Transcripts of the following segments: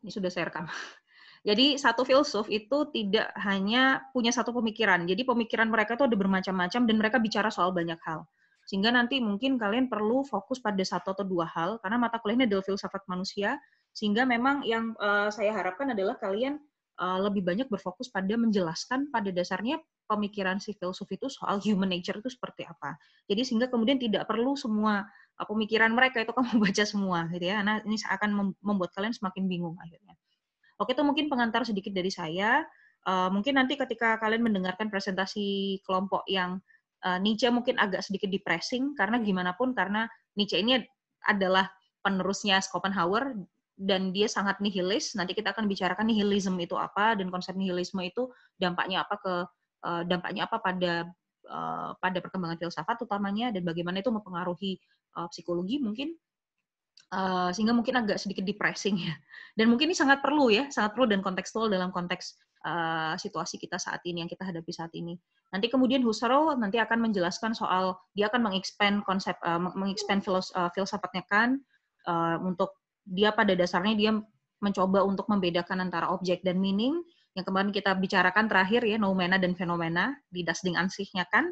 Ini sudah saya rekam. Jadi satu filsuf itu tidak hanya punya satu pemikiran. Jadi pemikiran mereka itu ada bermacam-macam dan mereka bicara soal banyak hal. Sehingga nanti mungkin kalian perlu fokus pada satu atau dua hal karena mata kuliahnya adalah filsafat manusia. Sehingga memang yang uh, saya harapkan adalah kalian Eh, lebih banyak berfokus pada menjelaskan pada dasarnya pemikiran si filsuf itu soal human nature itu seperti apa. Jadi sehingga kemudian tidak perlu semua eh, pemikiran mereka itu kamu baca semua gitu ya. Karena ini akan membuat kalian semakin bingung akhirnya. Oke, itu mungkin pengantar sedikit dari saya. Eh, mungkin nanti ketika kalian mendengarkan presentasi kelompok yang Nietzsche mungkin agak sedikit depressing karena gimana pun karena Nietzsche ini adalah penerusnya Schopenhauer dan dia sangat nihilis. Nanti kita akan bicarakan nihilisme itu apa dan konsep nihilisme itu dampaknya apa ke uh, dampaknya apa pada uh, pada perkembangan filsafat utamanya dan bagaimana itu mempengaruhi uh, psikologi mungkin uh, sehingga mungkin agak sedikit depressing ya. Dan mungkin ini sangat perlu ya, sangat perlu dan kontekstual dalam konteks uh, situasi kita saat ini yang kita hadapi saat ini. Nanti kemudian Husserl nanti akan menjelaskan soal dia akan mengexpand konsep uh, mengexpand filos, uh, filsafatnya kan uh, untuk dia pada dasarnya dia mencoba untuk membedakan antara objek dan meaning yang kemarin kita bicarakan terakhir ya noumena dan fenomena di dasding ansihnya kan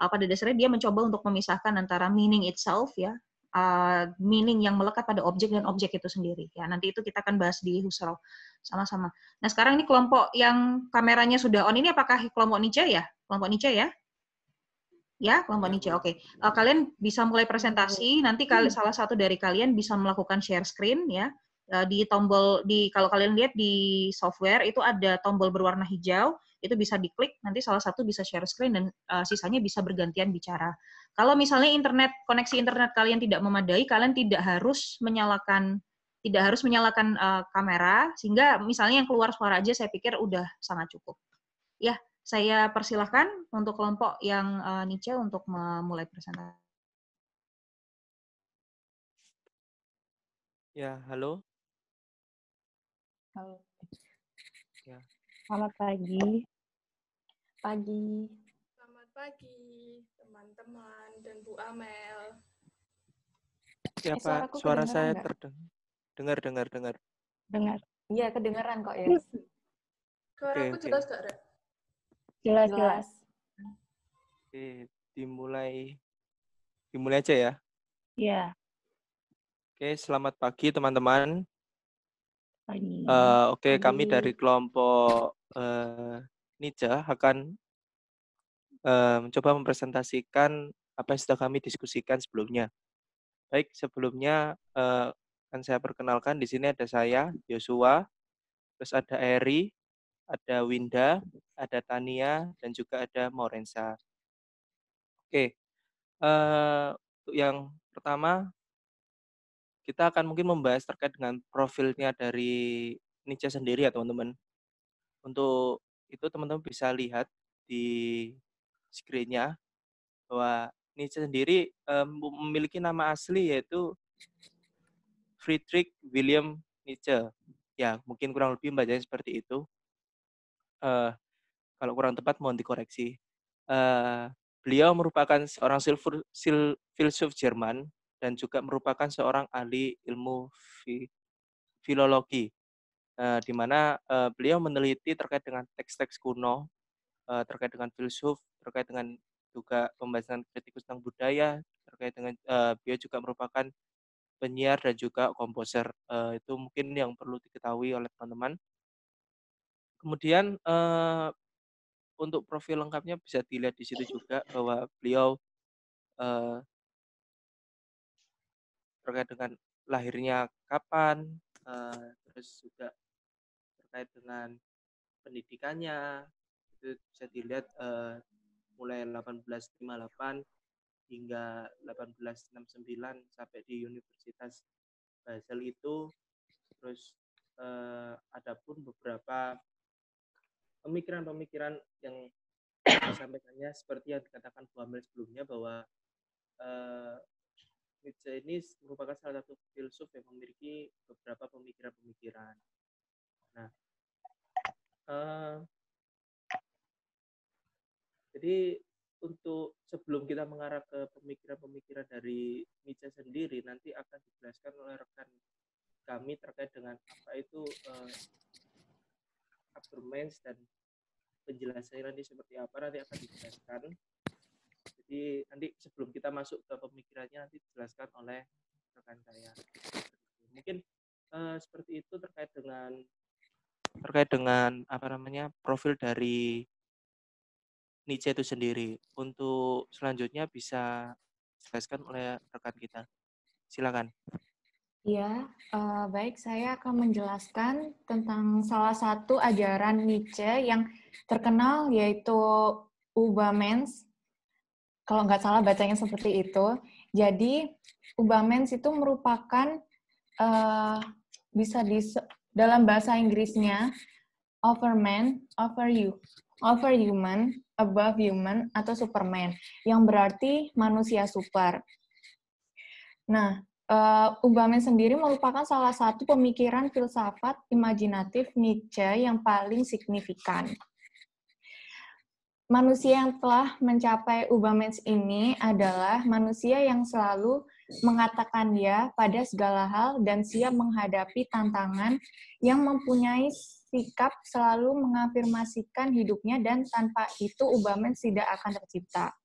uh, pada dasarnya dia mencoba untuk memisahkan antara meaning itself ya uh, meaning yang melekat pada objek dan objek itu sendiri ya nanti itu kita akan bahas di Husserl sama-sama nah sekarang ini kelompok yang kameranya sudah on ini apakah kelompok Nietzsche ya kelompok Nietzsche ya ya kelompok niche. Oke, okay. uh, eh, kalian bisa mulai presentasi. Nanti kali, hmm. salah satu dari kalian bisa melakukan share screen ya uh, di tombol di kalau kalian lihat di software itu ada tombol berwarna hijau itu bisa diklik nanti salah satu bisa share screen dan uh, sisanya bisa bergantian bicara. Kalau misalnya internet koneksi internet kalian tidak memadai, kalian tidak harus menyalakan tidak harus menyalakan uh, kamera sehingga misalnya yang keluar suara aja saya pikir udah sangat cukup. Ya, saya persilahkan untuk kelompok yang uh, eh, Nice untuk memulai presentasi. Ya, halo. Halo. Ya. Selamat pagi. Pagi. Selamat pagi, teman-teman dan Bu Amel. Ya, eh, Pak, suara saya enggak? terdengar. Dengar, dengar, dengar. Dengar. Iya, kedengaran kok ya. Hmm. Suara okay, aku jelas okay. gak, Jelas, jelas. Oke, dimulai dimulai aja ya. Iya. Oke, selamat pagi teman-teman. Uh, Oke, okay, kami dari kelompok uh, eh, Nija akan uh, mencoba mempresentasikan apa yang sudah kami diskusikan sebelumnya. Baik, sebelumnya uh, akan saya perkenalkan di sini ada saya Yosua, terus ada Eri, ada Winda, ada Tania, dan juga ada Morensa. Oke, eh, untuk yang pertama kita akan mungkin membahas terkait dengan profilnya dari Nietzsche sendiri ya teman-teman. Untuk itu teman-teman bisa lihat di screen-nya bahwa Nietzsche sendiri eh, memiliki nama asli yaitu Friedrich William Nietzsche. Ya, mungkin kurang lebih membacanya seperti itu uh, kalau kurang tepat mohon dikoreksi. Uh, beliau merupakan seorang silfur, sil, filsuf Jerman dan juga merupakan seorang ahli ilmu fi, filologi, uh, di mana uh, beliau meneliti terkait dengan teks-teks kuno, uh, terkait dengan filsuf, terkait dengan juga pembahasan kritikus tentang budaya, terkait dengan uh, beliau juga merupakan penyiar dan juga komposer. Uh, itu mungkin yang perlu diketahui oleh teman-teman. Kemudian uh, untuk profil lengkapnya bisa dilihat di situ juga bahwa beliau uh, terkait dengan lahirnya kapan, uh, terus juga terkait dengan pendidikannya itu bisa dilihat uh, mulai 1858 hingga 1869 sampai di Universitas Basel itu terus uh, ada pun beberapa pemikiran-pemikiran yang disampaikannya seperti yang dikatakan Bu Amel sebelumnya bahwa uh, Nietzsche ini merupakan salah satu filsuf yang memiliki beberapa pemikiran-pemikiran. Nah, uh, jadi untuk sebelum kita mengarah ke pemikiran-pemikiran dari Nietzsche sendiri, nanti akan dijelaskan oleh rekan kami terkait dengan apa itu uh, performance dan dan penjelasannya seperti apa nanti akan dijelaskan. Jadi nanti sebelum kita masuk ke pemikirannya nanti dijelaskan oleh rekan saya. Mungkin uh, seperti itu terkait dengan terkait dengan apa namanya profil dari Nietzsche itu sendiri. Untuk selanjutnya bisa dijelaskan oleh rekan kita. Silakan. Ya, uh, baik. Saya akan menjelaskan tentang salah satu ajaran Nietzsche yang terkenal yaitu Ubamens. Kalau nggak salah bacanya seperti itu. Jadi Ubamens itu merupakan uh, bisa di dalam bahasa Inggrisnya overman, over you, over human, above human atau superman yang berarti manusia super. Nah, Uh, eh, Ubamen sendiri merupakan salah satu pemikiran filsafat imajinatif Nietzsche yang paling signifikan. Manusia yang telah mencapai Ubamens ini adalah manusia yang selalu mengatakan ya pada segala hal dan siap menghadapi tantangan yang mempunyai sikap selalu mengafirmasikan hidupnya dan tanpa itu Ubamens tidak akan tercipta.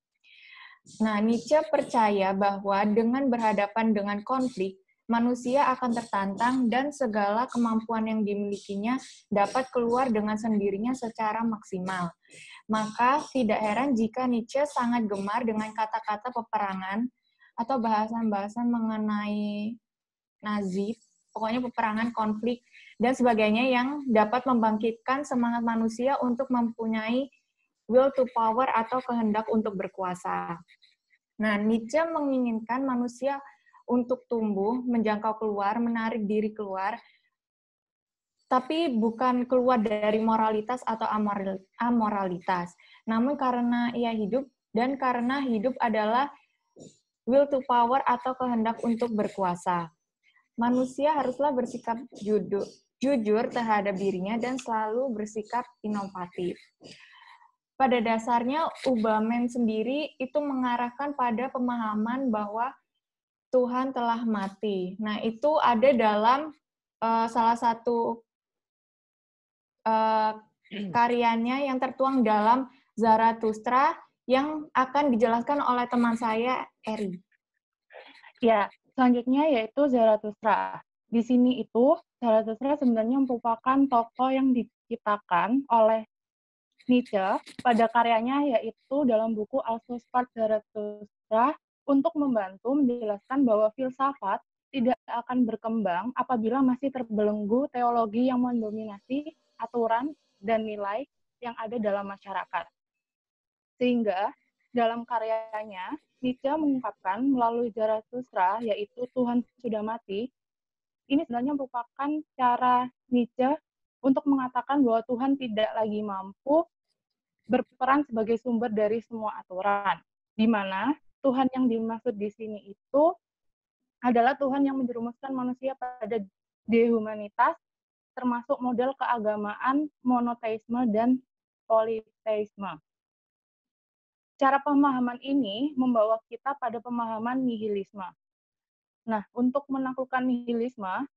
Nah, Nietzsche percaya bahwa dengan berhadapan dengan konflik, manusia akan tertantang dan segala kemampuan yang dimilikinya dapat keluar dengan sendirinya secara maksimal. Maka tidak heran jika Nietzsche sangat gemar dengan kata-kata peperangan atau bahasan-bahasan mengenai Nazi, pokoknya peperangan, konflik, dan sebagainya yang dapat membangkitkan semangat manusia untuk mempunyai will to power atau kehendak untuk berkuasa. Nah, Nietzsche menginginkan manusia untuk tumbuh, menjangkau keluar, menarik diri keluar, tapi bukan keluar dari moralitas atau amoralitas. Namun karena ia hidup dan karena hidup adalah will to power atau kehendak untuk berkuasa. Manusia haruslah bersikap judul, jujur terhadap dirinya dan selalu bersikap inovatif pada dasarnya Ubamen sendiri itu mengarahkan pada pemahaman bahwa Tuhan telah mati. Nah, itu ada dalam uh, salah satu uh, karyanya yang tertuang dalam Zarathustra yang akan dijelaskan oleh teman saya, Eri. Ya, selanjutnya yaitu Zarathustra. Di sini itu Zarathustra sebenarnya merupakan tokoh yang diciptakan oleh Nietzsche pada karyanya yaitu dalam buku Alsus Zarathustra untuk membantu menjelaskan bahwa filsafat tidak akan berkembang apabila masih terbelenggu teologi yang mendominasi aturan dan nilai yang ada dalam masyarakat. Sehingga dalam karyanya Nietzsche mengungkapkan melalui Zarathustra yaitu Tuhan sudah mati. Ini sebenarnya merupakan cara Nietzsche untuk mengatakan bahwa Tuhan tidak lagi mampu berperan sebagai sumber dari semua aturan. Di mana Tuhan yang dimaksud di sini itu adalah Tuhan yang menjerumuskan manusia pada dehumanitas, termasuk model keagamaan monoteisme dan politeisme. Cara pemahaman ini membawa kita pada pemahaman nihilisme. Nah, untuk menaklukkan nihilisme,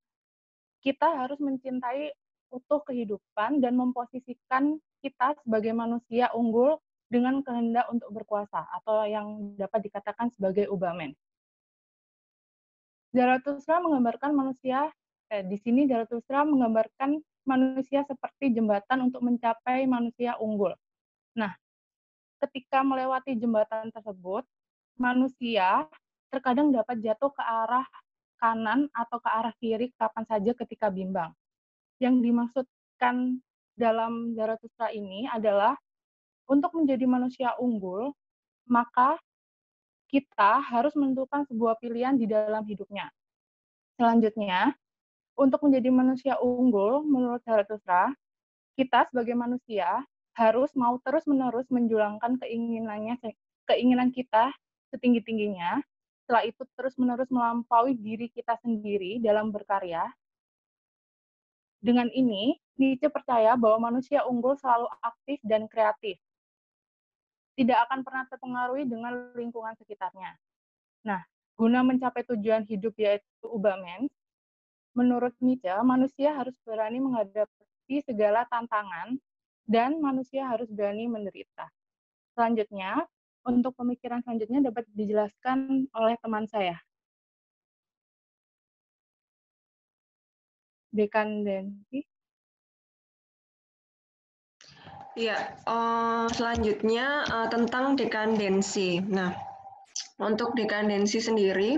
kita harus mencintai utuh kehidupan dan memposisikan kita sebagai manusia unggul dengan kehendak untuk berkuasa atau yang dapat dikatakan sebagai ubamen. Zarathustra menggambarkan manusia eh, di sini Zarathustra menggambarkan manusia seperti jembatan untuk mencapai manusia unggul. Nah, ketika melewati jembatan tersebut, manusia terkadang dapat jatuh ke arah kanan atau ke arah kiri kapan saja ketika bimbang. Yang dimaksudkan dalam Zarathustra ini adalah untuk menjadi manusia unggul, maka kita harus menentukan sebuah pilihan di dalam hidupnya. Selanjutnya, untuk menjadi manusia unggul menurut Zarathustra, kita sebagai manusia harus mau terus-menerus menjulangkan keinginannya keinginan kita setinggi-tingginya, setelah itu terus-menerus melampaui diri kita sendiri dalam berkarya. Dengan ini, Nietzsche percaya bahwa manusia unggul selalu aktif dan kreatif. Tidak akan pernah terpengaruhi dengan lingkungan sekitarnya. Nah, guna mencapai tujuan hidup yaitu mens, menurut Nietzsche, manusia harus berani menghadapi segala tantangan dan manusia harus berani menderita. Selanjutnya, untuk pemikiran selanjutnya dapat dijelaskan oleh teman saya. Dekan Denki. Ya, uh, selanjutnya uh, tentang dekandensi. Nah, untuk dekandensi sendiri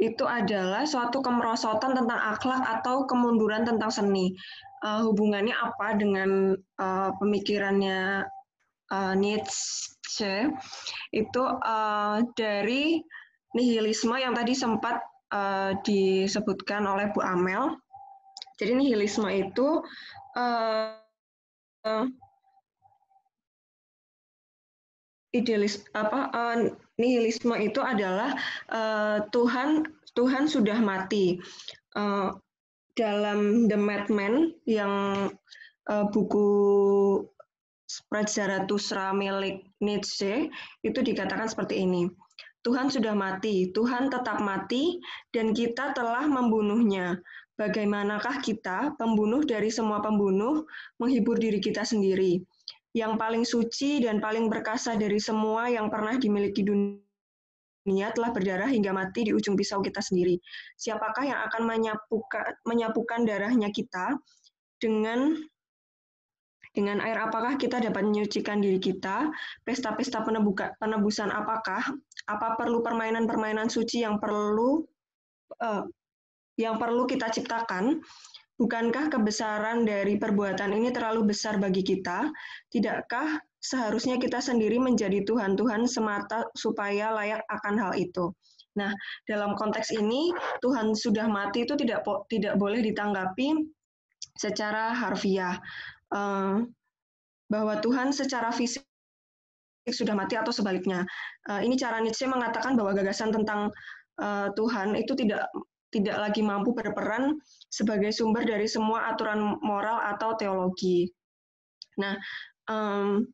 itu adalah suatu kemerosotan tentang akhlak atau kemunduran tentang seni. Uh, hubungannya apa dengan uh, pemikirannya uh, Nietzsche? Itu uh, dari nihilisme yang tadi sempat uh, disebutkan oleh Bu Amel. Jadi nihilisme itu uh, uh idealis apa uh, nihilisme itu adalah uh, Tuhan Tuhan sudah mati. Uh, dalam The Madman yang uh, buku Spread Zarathustra milik Nietzsche itu dikatakan seperti ini. Tuhan sudah mati, Tuhan tetap mati dan kita telah membunuhnya. Bagaimanakah kita, pembunuh dari semua pembunuh, menghibur diri kita sendiri? yang paling suci dan paling berkasa dari semua yang pernah dimiliki dunia telah berdarah hingga mati di ujung pisau kita sendiri. Siapakah yang akan menyapukan, menyapukan darahnya kita dengan dengan air apakah kita dapat menyucikan diri kita? Pesta-pesta penebusan apakah? Apa perlu permainan-permainan suci yang perlu uh, yang perlu kita ciptakan? Bukankah kebesaran dari perbuatan ini terlalu besar bagi kita? Tidakkah seharusnya kita sendiri menjadi Tuhan-Tuhan semata supaya layak akan hal itu? Nah, dalam konteks ini, Tuhan sudah mati itu tidak tidak boleh ditanggapi secara harfiah. Ehm, bahwa Tuhan secara fisik sudah mati atau sebaliknya. Ehm, ini cara Nietzsche mengatakan bahwa gagasan tentang ehm, Tuhan itu tidak tidak lagi mampu berperan sebagai sumber dari semua aturan moral atau teologi. Nah, um,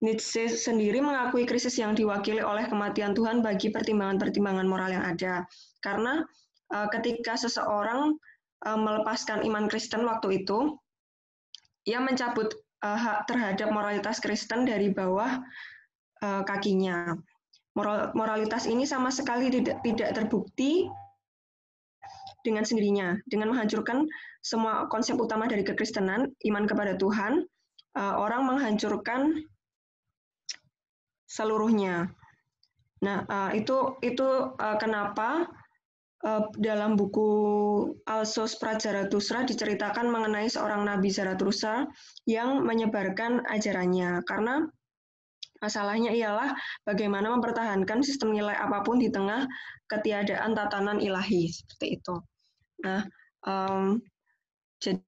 Nietzsche sendiri mengakui krisis yang diwakili oleh kematian Tuhan bagi pertimbangan-pertimbangan moral yang ada. Karena uh, ketika seseorang uh, melepaskan iman Kristen waktu itu, ia mencabut uh, hak terhadap moralitas Kristen dari bawah uh, kakinya. moralitas ini sama sekali tidak terbukti dengan sendirinya, dengan menghancurkan semua konsep utama dari kekristenan, iman kepada Tuhan, eh, orang menghancurkan seluruhnya. Nah, eh, itu itu eh, kenapa dalam buku Alsos Prajaratusra diceritakan mengenai seorang nabi Zaratusra yang menyebarkan ajarannya karena Masalahnya ialah bagaimana mempertahankan sistem nilai apapun di tengah ketiadaan tatanan ilahi seperti itu. Nah, um, jadi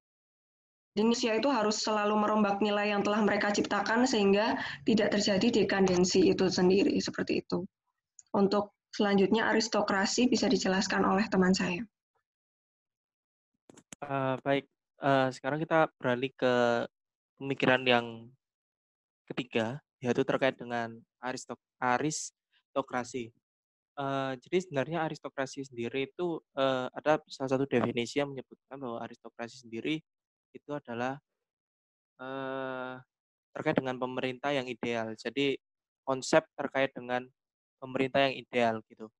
manusia itu harus selalu merombak nilai yang telah mereka ciptakan sehingga tidak terjadi dekandensi itu sendiri seperti itu. Untuk selanjutnya aristokrasi bisa dijelaskan oleh teman saya. Uh, baik, uh, sekarang kita beralih ke pemikiran yang ketiga yaitu terkait dengan aristok aristokrasi jadi sebenarnya aristokrasi sendiri itu uh, ada salah satu definisi yang menyebutkan bahwa aristokrasi sendiri itu adalah uh, terkait dengan pemerintah yang ideal. Jadi konsep terkait dengan pemerintah yang ideal gitu.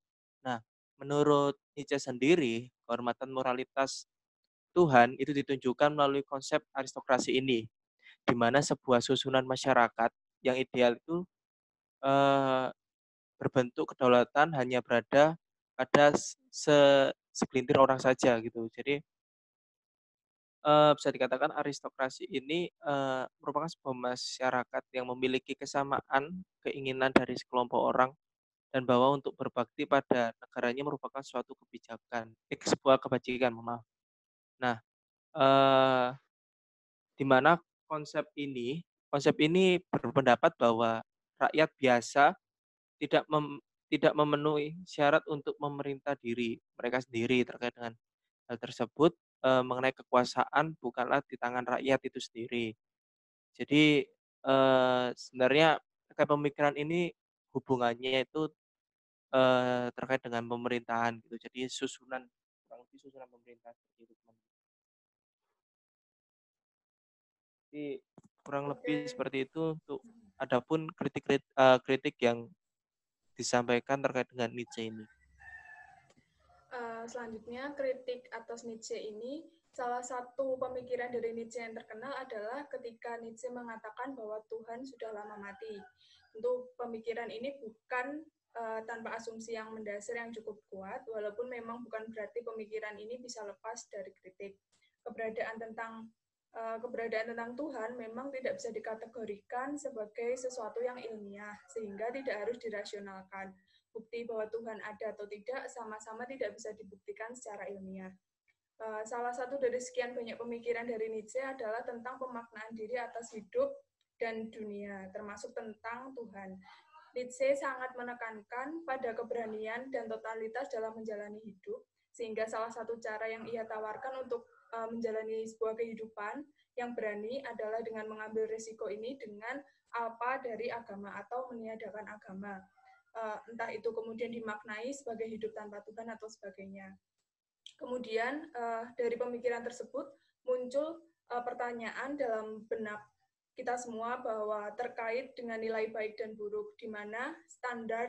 Nah, menurut Nietzsche sendiri, kehormatan moralitas Tuhan itu ditunjukkan melalui konsep aristokrasi ini, di mana sebuah susunan masyarakat yang ideal itu uh, berbentuk kedaulatan hanya berada pada se segelintir orang saja gitu. Jadi uh, bisa dikatakan aristokrasi ini uh, merupakan sebuah masyarakat yang memiliki kesamaan keinginan dari sekelompok orang dan bahwa untuk berbakti pada negaranya merupakan suatu kebijakan, eh, sebuah kebajikan, maaf. Nah, eh, di mana konsep ini, konsep ini berpendapat bahwa rakyat biasa tidak mem, tidak memenuhi syarat untuk memerintah diri mereka sendiri terkait dengan hal tersebut e, mengenai kekuasaan bukanlah di tangan rakyat itu sendiri. Jadi e, sebenarnya terkait pemikiran ini hubungannya itu e, terkait dengan pemerintahan gitu. Jadi susunan kurang lebih susunan pemerintah seperti itu teman. Jadi kurang lebih seperti itu untuk adapun kritik kritik, uh, kritik yang disampaikan terkait dengan Nietzsche ini? Uh, selanjutnya, kritik atas Nietzsche ini Salah satu pemikiran dari Nietzsche yang terkenal adalah ketika Nietzsche mengatakan bahwa Tuhan sudah lama mati. Tentu pemikiran ini bukan uh, tanpa asumsi yang mendasar yang cukup kuat, walaupun memang bukan berarti pemikiran ini bisa lepas dari kritik. Keberadaan tentang Eh, keberadaan tentang Tuhan memang tidak bisa dikategorikan sebagai sesuatu yang ilmiah, sehingga tidak harus dirasionalkan. Bukti bahwa Tuhan ada atau tidak sama-sama tidak bisa dibuktikan secara ilmiah. Eh, salah satu dari sekian banyak pemikiran dari Nietzsche adalah tentang pemaknaan diri atas hidup dan dunia, termasuk tentang Tuhan. Nietzsche sangat menekankan pada keberanian dan totalitas dalam menjalani hidup, sehingga salah satu cara yang ia tawarkan untuk uh, menjalani sebuah kehidupan yang berani adalah dengan mengambil risiko ini dengan apa dari agama atau meniadakan agama. Uh, entah itu kemudian dimaknai sebagai hidup tanpa Tuhan atau sebagainya. Kemudian uh, dari pemikiran tersebut muncul uh, pertanyaan dalam benak kita semua bahwa terkait dengan nilai baik dan buruk, di mana standar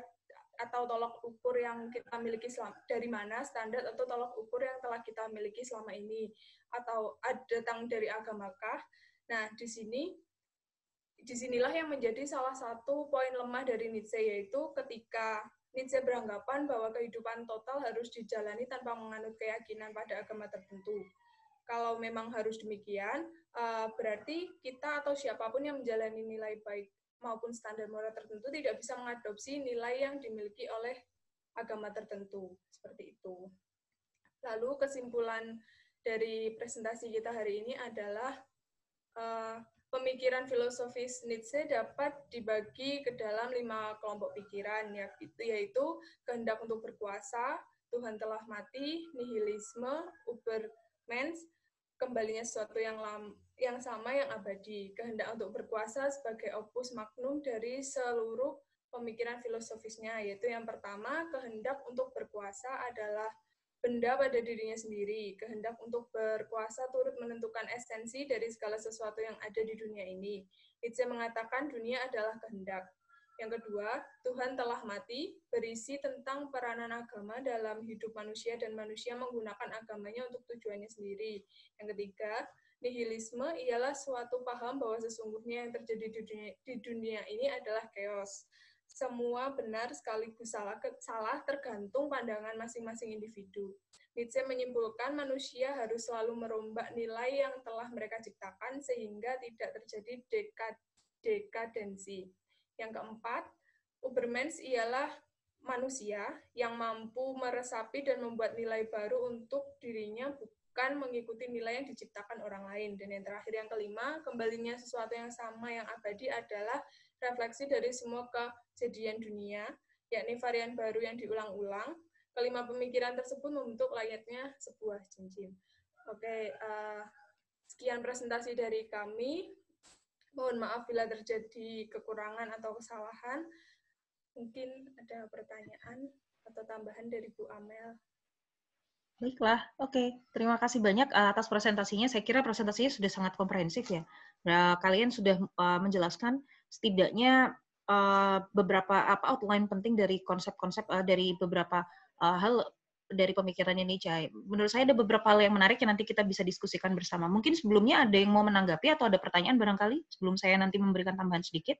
atau tolok ukur yang kita miliki selama, dari mana standar atau tolok ukur yang telah kita miliki selama ini atau datang dari agamakah. Nah, di sini disinilah yang menjadi salah satu poin lemah dari Nietzsche yaitu ketika Nietzsche beranggapan bahwa kehidupan total harus dijalani tanpa menganut keyakinan pada agama tertentu. Kalau memang harus demikian, eh, berarti kita atau siapapun yang menjalani nilai baik maupun standar moral tertentu tidak bisa mengadopsi nilai yang dimiliki oleh agama tertentu. Seperti itu. Lalu kesimpulan dari presentasi kita hari ini adalah uh, pemikiran filosofis Nietzsche dapat dibagi ke dalam lima kelompok pikiran, yaitu kehendak untuk berkuasa, Tuhan telah mati, nihilisme, Ubermensch, kembalinya sesuatu yang lam, yang sama yang abadi, kehendak untuk berkuasa sebagai opus magnum dari seluruh pemikiran filosofisnya, yaitu yang pertama, kehendak untuk berkuasa adalah benda pada dirinya sendiri. Kehendak untuk berkuasa turut menentukan esensi dari segala sesuatu yang ada di dunia ini. Nietzsche mengatakan dunia adalah kehendak. Yang kedua, Tuhan telah mati, berisi tentang peranan agama dalam hidup manusia dan manusia menggunakan agamanya untuk tujuannya sendiri. Yang ketiga, Nihilisme ialah suatu paham bahwa sesungguhnya yang terjadi di dunia, di dunia ini adalah chaos. Semua benar sekaligus salah, salah tergantung pandangan masing-masing individu. Nietzsche menyimpulkan manusia harus selalu merombak nilai yang telah mereka ciptakan sehingga tidak terjadi dekad, dekadensi. Yang keempat, Ubermens ialah manusia yang mampu meresapi dan membuat nilai baru untuk dirinya, bukan bukan mengikuti nilai yang diciptakan orang lain. Dan yang terakhir yang kelima, kembalinya sesuatu yang sama yang abadi adalah refleksi dari semua kejadian dunia, yakni varian baru yang diulang-ulang. Kelima pemikiran tersebut membentuk layaknya sebuah cincin. Oke, uh, sekian presentasi dari kami. Mohon maaf bila terjadi kekurangan atau kesalahan. Mungkin ada pertanyaan atau tambahan dari Bu Amel. Baiklah, oke. Okay. Terima kasih banyak eh, atas presentasinya. Saya kira presentasinya sudah sangat komprehensif ya. Nah, kalian sudah uh, menjelaskan setidaknya uh, beberapa apa outline penting dari konsep-konsep uh, dari beberapa uh, hal dari pemikirannya Nietzsche. Menurut saya ada beberapa hal yang menarik yang nanti kita bisa diskusikan bersama. Mungkin sebelumnya ada yang mau menanggapi atau ada pertanyaan barangkali sebelum saya nanti memberikan tambahan sedikit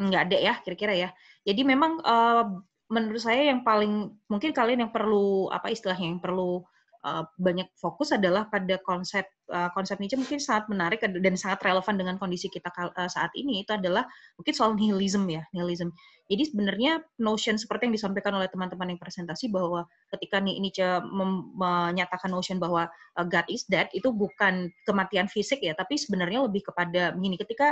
Enggak ada ya kira-kira ya. Jadi memang uh, menurut saya yang paling mungkin kalian yang perlu apa istilahnya yang perlu uh, banyak fokus adalah pada konsep uh, konsep Nietzsche mungkin sangat menarik dan sangat relevan dengan kondisi kita uh, saat ini itu adalah mungkin soal nihilism ya nihilism. Jadi sebenarnya notion seperti yang disampaikan oleh teman-teman yang presentasi bahwa ketika Nietzsche menyatakan notion bahwa uh, God is dead itu bukan kematian fisik ya tapi sebenarnya lebih kepada begini ketika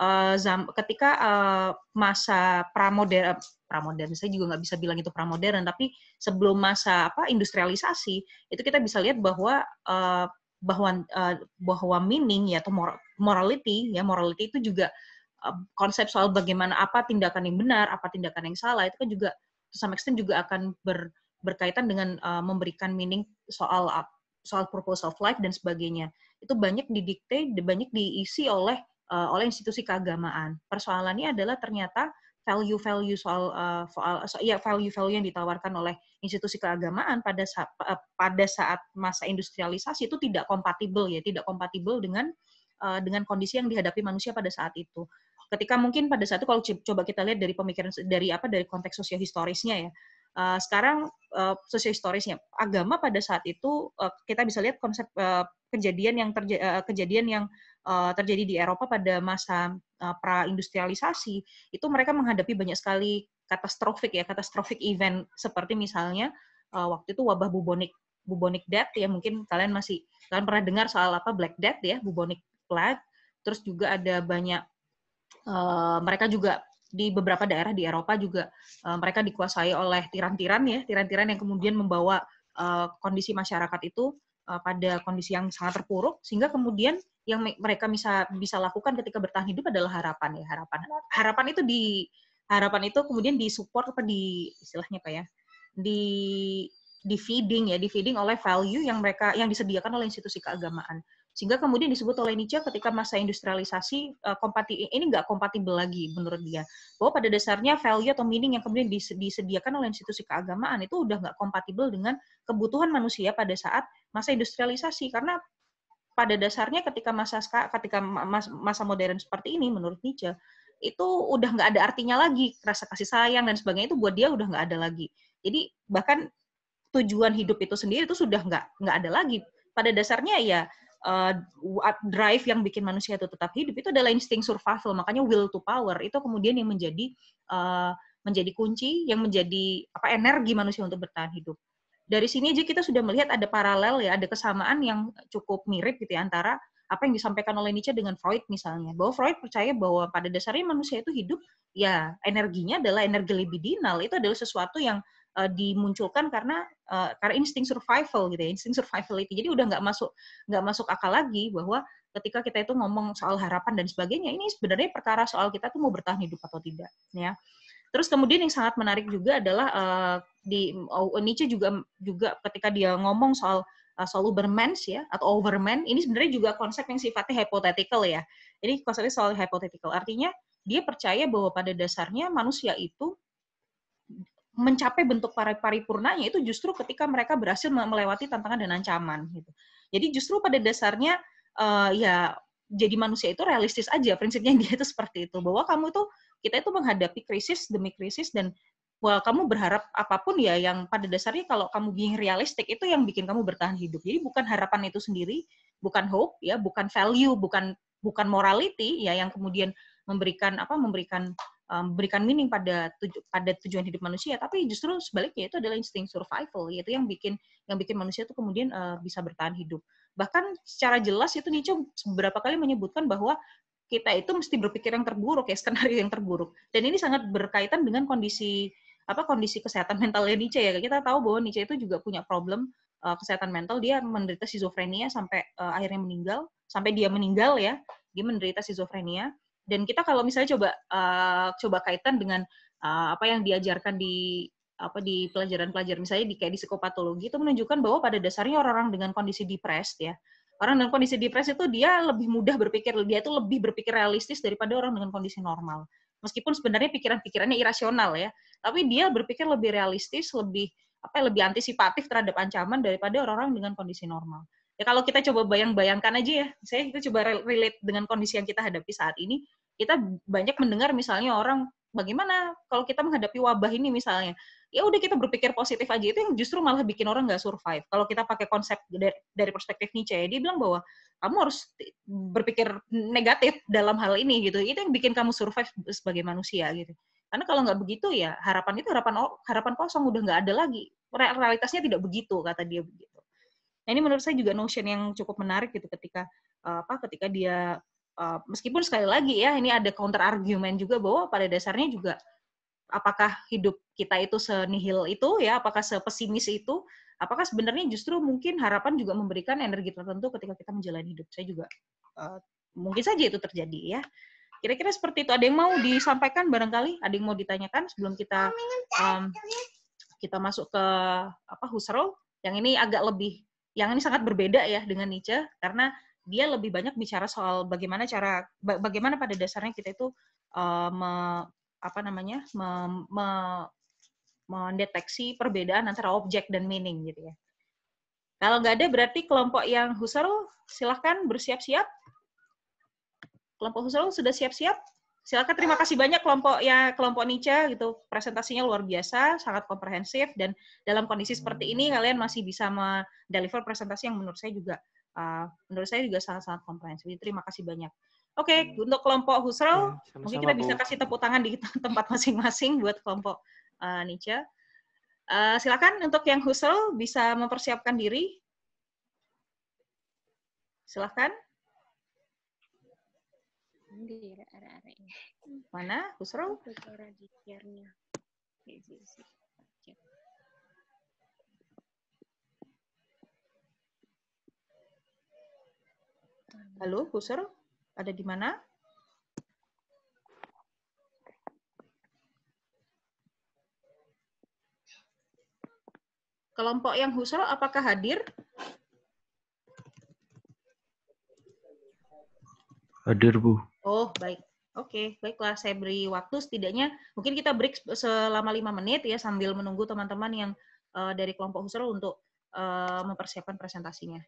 uh, ketika eh, masa pramoder eh, pramodern saya juga nggak bisa bilang itu pramodern tapi sebelum masa apa industrialisasi itu kita bisa lihat bahwa uh, bahwa uh, bahwa meaning yaitu morality ya morality itu juga konsep soal bagaimana apa tindakan yang benar apa tindakan yang salah itu kan juga to some extent juga akan ber, berkaitan dengan memberikan meaning soal soal purpose of life dan sebagainya itu banyak didikte banyak diisi oleh uh, oleh institusi keagamaan. Persoalannya adalah ternyata value-value soal uh, soal ya value-value yang ditawarkan oleh institusi keagamaan pada saat, eh, pada saat masa industrialisasi itu tidak kompatibel ya, tidak kompatibel dengan dengan kondisi yang dihadapi manusia pada saat itu. Ketika mungkin pada saat itu kalau coba kita lihat dari pemikiran dari apa dari konteks sosiohistorisnya historisnya ya. sekarang uh, historisnya agama pada saat itu kita bisa lihat konsep kejadian yang terja kejadian yang uh, terjadi di Eropa pada masa uh, eh, pra-industrialisasi, itu mereka menghadapi banyak sekali katastrofik ya, katastrofik event seperti misalnya uh, waktu itu wabah bubonik bubonic death ya mungkin kalian masih kalian pernah dengar soal apa black death ya bubonic plague terus juga ada banyak uh, mereka juga di beberapa daerah di Eropa juga uh, mereka dikuasai oleh tiran-tiran ya tiran-tiran yang kemudian membawa uh, kondisi masyarakat itu uh, pada kondisi yang sangat terpuruk sehingga kemudian yang mereka bisa bisa lakukan ketika bertahan hidup adalah harapan ya harapan harapan itu di harapan itu kemudian disupport apa di istilahnya kayak di di feeding ya di feeding oleh value yang mereka yang disediakan oleh institusi keagamaan sehingga kemudian disebut oleh Nietzsche ketika masa industrialisasi eh, kompati ini enggak kompatibel lagi menurut dia bahwa pada dasarnya value atau meaning yang kemudian disediakan oleh institusi keagamaan itu udah nggak kompatibel dengan kebutuhan manusia pada saat masa industrialisasi karena pada dasarnya ketika masa ketika masa modern seperti ini menurut Nietzsche itu udah nggak ada artinya lagi rasa kasih sayang dan sebagainya itu buat dia udah nggak ada lagi jadi bahkan tujuan hidup itu sendiri itu sudah nggak nggak ada lagi pada dasarnya ya uh, drive yang bikin manusia itu tetap hidup itu adalah insting survival makanya will to power itu kemudian yang menjadi uh, menjadi kunci yang menjadi apa energi manusia untuk bertahan hidup dari sini aja kita sudah melihat ada paralel ya, ada kesamaan yang cukup mirip gitu ya antara apa yang disampaikan oleh Nietzsche dengan Freud misalnya. Bahwa Freud percaya bahwa pada dasarnya manusia itu hidup ya energinya adalah energi libidinal, itu adalah sesuatu yang uh, dimunculkan karena uh, karena insting survival gitu ya, insting itu. Jadi udah nggak masuk nggak masuk akal lagi bahwa ketika kita itu ngomong soal harapan dan sebagainya, ini sebenarnya perkara soal kita tuh mau bertahan hidup atau tidak, ya. Terus kemudian yang sangat menarik juga adalah uh, di oh, Nietzsche juga juga ketika dia ngomong soal uh, soal Ubermensch ya atau Overman, ini sebenarnya juga konsep yang sifatnya hypothetical ya. ini konsepnya soal hypothetical. Artinya dia percaya bahwa pada dasarnya manusia itu mencapai bentuk paripurnanya itu justru ketika mereka berhasil melewati tantangan dan ancaman gitu. Jadi justru pada dasarnya uh, ya jadi manusia itu realistis aja prinsipnya dia itu seperti itu bahwa kamu itu kita itu menghadapi krisis demi krisis dan well kamu berharap apapun ya yang pada dasarnya kalau kamu being realistik itu yang bikin kamu bertahan hidup. Jadi bukan harapan itu sendiri, bukan hope ya, bukan value, bukan bukan morality ya yang kemudian memberikan apa memberikan memberikan um, meaning pada tuju, pada tujuan hidup manusia, tapi justru sebaliknya itu adalah insting survival yaitu yang bikin yang bikin manusia itu kemudian uh, bisa bertahan hidup. Bahkan secara jelas itu Nietzsche beberapa kali menyebutkan bahwa kita itu mesti berpikir yang terburuk ya skenario yang terburuk dan ini sangat berkaitan dengan kondisi apa kondisi kesehatan mentalnya Nietzsche ya kita tahu bahwa Nietzsche itu juga punya problem uh, kesehatan mental dia menderita skizofrenia sampai uh, akhirnya meninggal sampai dia meninggal ya dia menderita skizofrenia dan kita kalau misalnya coba uh, coba kaitan dengan uh, apa yang diajarkan di apa di pelajaran-pelajaran misalnya di kayak di psikopatologi itu menunjukkan bahwa pada dasarnya orang-orang dengan kondisi depressed ya orang dengan kondisi depresi itu dia lebih mudah berpikir, dia itu lebih berpikir realistis daripada orang dengan kondisi normal. Meskipun sebenarnya pikiran-pikirannya irasional ya, tapi dia berpikir lebih realistis, lebih apa ya, lebih antisipatif terhadap ancaman daripada orang-orang dengan kondisi normal. Ya kalau kita coba bayang-bayangkan aja ya, saya kita coba relate dengan kondisi yang kita hadapi saat ini, kita banyak mendengar misalnya orang bagaimana kalau kita menghadapi wabah ini misalnya ya udah kita berpikir positif aja itu yang justru malah bikin orang nggak survive. Kalau kita pakai konsep dari, perspektif Nietzsche, ya, dia bilang bahwa kamu harus berpikir negatif dalam hal ini gitu. Itu yang bikin kamu survive sebagai manusia gitu. Karena kalau nggak begitu ya harapan itu harapan harapan kosong udah nggak ada lagi. Realitasnya tidak begitu kata dia begitu. Nah ini menurut saya juga notion yang cukup menarik gitu ketika eh, apa ketika dia Eh, meskipun sekali lagi ya ini ada counter argument juga bahwa pada dasarnya juga apakah hidup kita itu senihil itu ya apakah sepesimis itu apakah sebenarnya justru mungkin harapan juga memberikan energi tertentu ketika kita menjalani hidup saya juga uh, mungkin saja itu terjadi ya kira-kira seperti itu ada yang mau disampaikan barangkali ada yang mau ditanyakan sebelum kita um, kita masuk ke apa Husro yang ini agak lebih yang ini sangat berbeda ya dengan Nietzsche karena dia lebih banyak bicara soal bagaimana cara bagaimana pada dasarnya kita itu uh, me, apa namanya me, me, mendeteksi perbedaan antara objek dan meaning gitu ya. Kalau nggak ada berarti kelompok yang Husserl silahkan bersiap-siap. Kelompok Husserl sudah siap-siap. Silahkan terima kasih banyak kelompok ya kelompok Nica gitu presentasinya luar biasa sangat komprehensif dan dalam kondisi seperti ini kalian masih bisa mendeliver presentasi yang menurut saya juga uh, menurut saya juga sangat-sangat komprehensif. Terima kasih banyak. Oke, okay, hmm. untuk kelompok Husrel, ya, mungkin kita Bu. bisa kasih tepuk tangan di tempat masing-masing buat kelompok uh, Nietzsche. Uh, silakan untuk yang Husrel bisa mempersiapkan diri. Silakan. Mana Husrel? Halo, kuser Ada di mana? Kelompok yang Husro apakah hadir? Hadir, Bu. Oh, baik. Oke, okay, baiklah. Saya beri waktu setidaknya. Mungkin kita break selama lima menit ya sambil menunggu teman-teman yang uh, dari kelompok Husro untuk uh, mempersiapkan presentasinya.